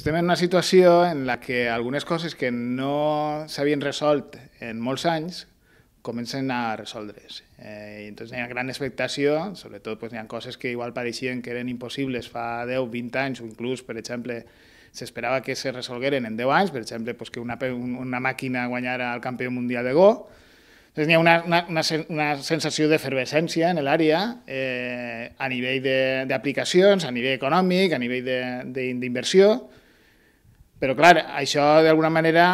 Estem en una situació en la que algunes coses que no s'havien resolt en molts anys comencen a resoldre's. Eh, I entonces hi ha gran expectació, sobretot pues, hi ha coses que igual pareixien que eren impossibles fa 10, 20 anys, o inclús, per exemple, s'esperava que se resolgueren en 10 anys, per exemple, pues, que una, una màquina guanyara el campió mundial de Go, entonces, hi ha una, una, una, una sensació d'efervescència en l'àrea eh, a nivell d'aplicacions, a nivell econòmic, a nivell d'inversió, però, clar, això d'alguna manera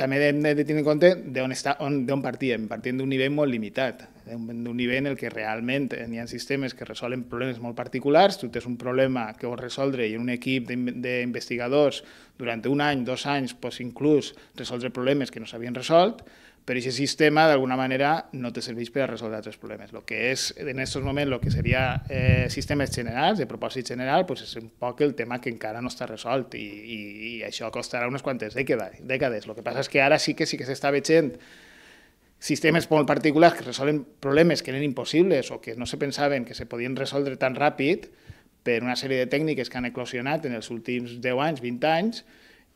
també hem de tenir en compte d'on on, on partíem. Partíem d'un nivell molt limitat d'un nivell en el que realment hi ha sistemes que resolen problemes molt particulars, tu tens un problema que vols resoldre i un equip d'investigadors durant un any, dos anys, pots inclús resoldre problemes que no s'havien resolt, però aquest sistema d'alguna manera no te serveix per a resoldre altres problemes. El que és en aquests moments el que seria eh, sistemes generals, de propòsit general, pues és un poc el tema que encara no està resolt i, i, i això costarà unes quantes dècades. dècades. El que passa és que ara sí que sí que s'està veient sistemes molt particulars que resolen problemes que eren impossibles o que no se pensaven que se podien resoldre tan ràpid per una sèrie de tècniques que han eclosionat en els últims 10 anys, 20 anys,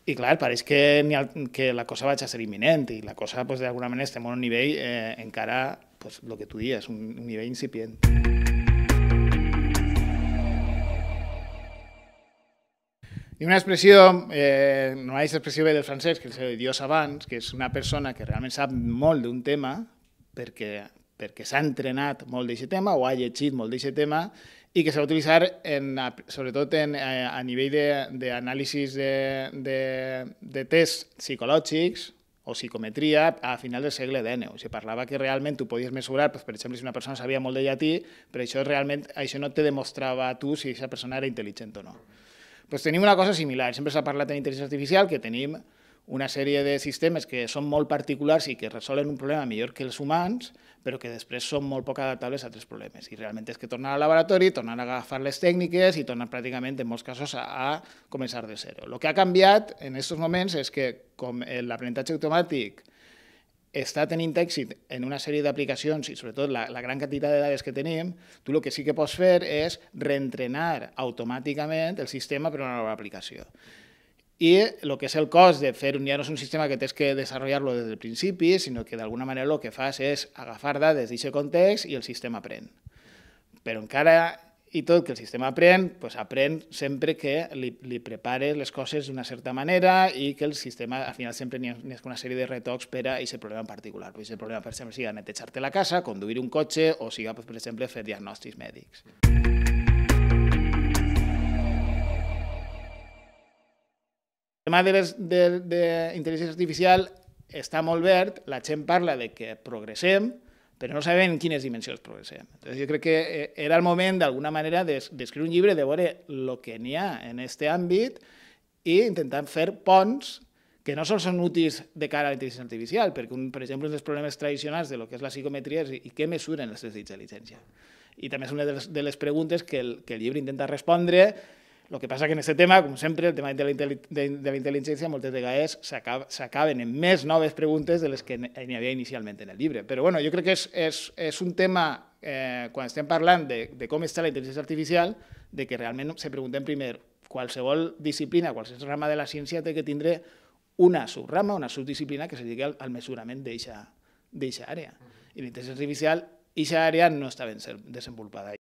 i clar, pareix que, ha, que la cosa vaig a ser imminent i la cosa pues, d'alguna manera estem a un nivell eh, encara, pues, el que tu dius, un, un nivell incipient. Mm. ha una expressió, eh, no és expressió bé del francès, que és el dios abans, que és una persona que realment sap molt d'un tema perquè, perquè s'ha entrenat molt d'aquest tema o ha llegit molt d'aquest tema i que s'ha d'utilitzar utilitzar en, sobretot en, a, eh, a nivell d'anàlisis de, de, de, de tests psicològics o psicometria a final del segle XIX. O sigui, parlava que realment tu podies mesurar, doncs, per exemple, si una persona sabia molt de llatí, però això realment això no te demostrava a tu si aquesta persona era intel·ligent o no pues tenim una cosa similar. Sempre s'ha parlat de l'intel·ligència artificial, que tenim una sèrie de sistemes que són molt particulars i que resolen un problema millor que els humans, però que després són molt poc adaptables a altres problemes. I realment és que tornar al laboratori, tornar a agafar les tècniques i tornar pràcticament, en molts casos, a, a començar de zero. El que ha canviat en aquests moments és que com l'aprenentatge automàtic està tenint èxit en una sèrie d'aplicacions i sobretot la, la gran quantitat de dades que tenim, tu el que sí que pots fer és reentrenar automàticament el sistema per una nova aplicació. I el que és el cost de fer un, ja no és un sistema que tens que desenvolupar-lo des del principi, sinó que d'alguna manera el que fas és agafar dades d'aquest context i el sistema aprèn. Però encara i tot que el sistema aprèn, pues aprèn sempre que li, li prepare les coses d'una certa manera i que el sistema al final sempre n'hi ha, ha una sèrie de retocs per a aquest problema en particular. Pues el problema, per exemple, sigui netejar-te la casa, conduir un cotxe o sigui, per exemple, fer diagnòstics mèdics. El tema d'intel·ligència artificial està molt verd, la gent parla de que progressem, però no sabem quines dimensions progressem. Entonces, jo crec que eh, era el moment, d'alguna manera, d'escriure un llibre, de veure el que n'hi ha en aquest àmbit i intentar fer ponts que no sols són útils de cara a la intel·ligència artificial, perquè, un, per exemple, un dels problemes tradicionals de lo que és la psicometria és i què mesuren les tests d'intel·ligència. I també és una de les, de les preguntes que el, que el llibre intenta respondre lo que passa que en aquest tema, com sempre, el tema de la, de, de la intel·ligència moltes vegades s'acaben en més noves preguntes de les que n'hi havia inicialment en el llibre. Però bueno, jo crec que és, és, és un tema, eh, quan estem parlant de, de com està la intel·ligència artificial, de que realment se preguntem primer qualsevol disciplina, qualsevol rama de la ciència té que tindre una subrama, una subdisciplina que se dediqui al, al mesurament d'aquesta àrea. I l'intel·ligència artificial, aquesta àrea no està ben desenvolupada.